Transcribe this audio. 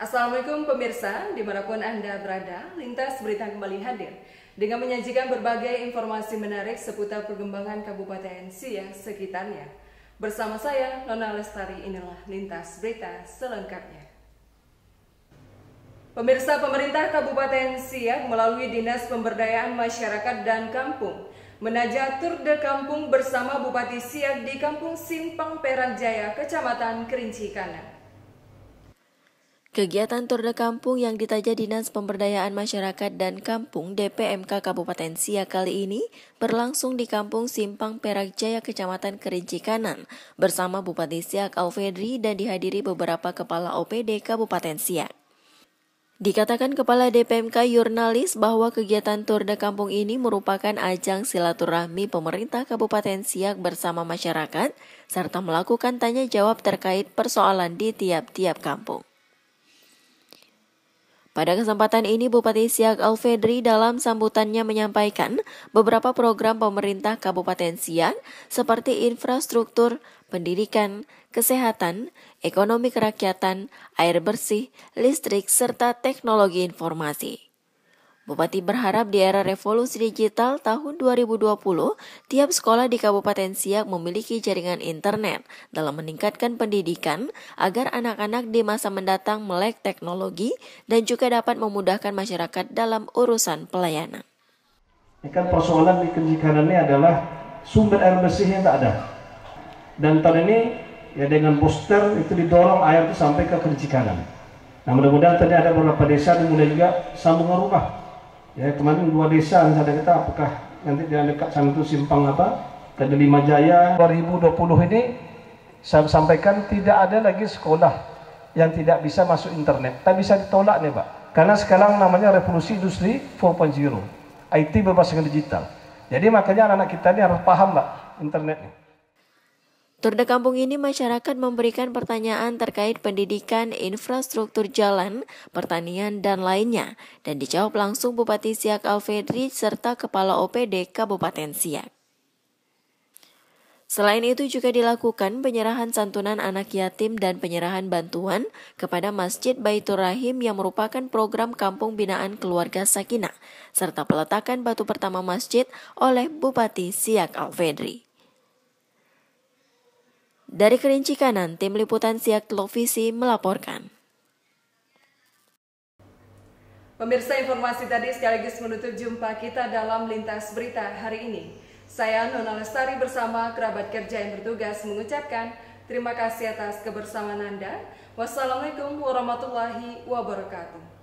Assalamualaikum pemirsa, dimanapun Anda berada, Lintas Berita kembali hadir dengan menyajikan berbagai informasi menarik seputar perkembangan Kabupaten Siak sekitarnya. Bersama saya, Nona Lestari, inilah Lintas Berita selengkapnya. Pemirsa pemerintah Kabupaten Siak melalui Dinas Pemberdayaan Masyarakat dan Kampung menajah tur de kampung bersama Bupati Siak di Kampung Simpang Jaya, Kecamatan Kerinci Kanan. Kegiatan Tur de Kampung yang ditaja Dinas Pemberdayaan Masyarakat dan Kampung DPMK Kabupaten Sia kali ini berlangsung di Kampung Simpang Perak Jaya Kecamatan Kerinci Kanan bersama Bupati Siak Alfedri dan dihadiri beberapa kepala OPD Kabupaten Siak. Dikatakan Kepala DPMK Jurnalis bahwa kegiatan Tur de Kampung ini merupakan ajang silaturahmi pemerintah Kabupaten Siak bersama masyarakat, serta melakukan tanya jawab terkait persoalan di tiap-tiap kampung. Pada kesempatan ini, Bupati Siak Alfedri dalam sambutannya menyampaikan beberapa program pemerintah Kabupaten Siak seperti infrastruktur, pendidikan, kesehatan, ekonomi kerakyatan, air bersih, listrik, serta teknologi informasi. Bupati berharap di era revolusi digital tahun 2020, tiap sekolah di Kabupaten Siak memiliki jaringan internet dalam meningkatkan pendidikan agar anak-anak di masa mendatang melek teknologi dan juga dapat memudahkan masyarakat dalam urusan pelayanan. Ini kan persoalan di ini adalah sumber air bersih yang tak ada. Dan tahun ini ya dengan booster itu didorong air itu sampai ke kejikanan. Nah mudah-mudahan tadi ada beberapa desa dan mulai juga sambungan rumah ya kemarin dua desa ada kita apakah nanti di dekat sana itu simpang apa Lima Jaya 2020 ini saya sampaikan tidak ada lagi sekolah yang tidak bisa masuk internet tak bisa ditolak nih Pak karena sekarang namanya revolusi industri 4.0 IT berbasis digital jadi makanya anak-anak kita ini harus paham Pak internetnya de Kampung ini masyarakat memberikan pertanyaan terkait pendidikan, infrastruktur jalan, pertanian, dan lainnya, dan dijawab langsung Bupati Siak Alfedri serta Kepala OPD Kabupaten Siak. Selain itu juga dilakukan penyerahan santunan anak yatim dan penyerahan bantuan kepada Masjid Baitur Rahim yang merupakan program Kampung Binaan Keluarga Sakina, serta peletakan batu pertama masjid oleh Bupati Siak Alfedri. Dari Kerinci Kanan, Tim Liputan Siak Televisi melaporkan. Pemirsa informasi tadi sekaligus menutup jumpa kita dalam Lintas Berita hari ini. Saya Nona Lestari bersama kerabat kerja yang bertugas mengucapkan terima kasih atas kebersamaan Anda. Wassalamualaikum warahmatullahi wabarakatuh.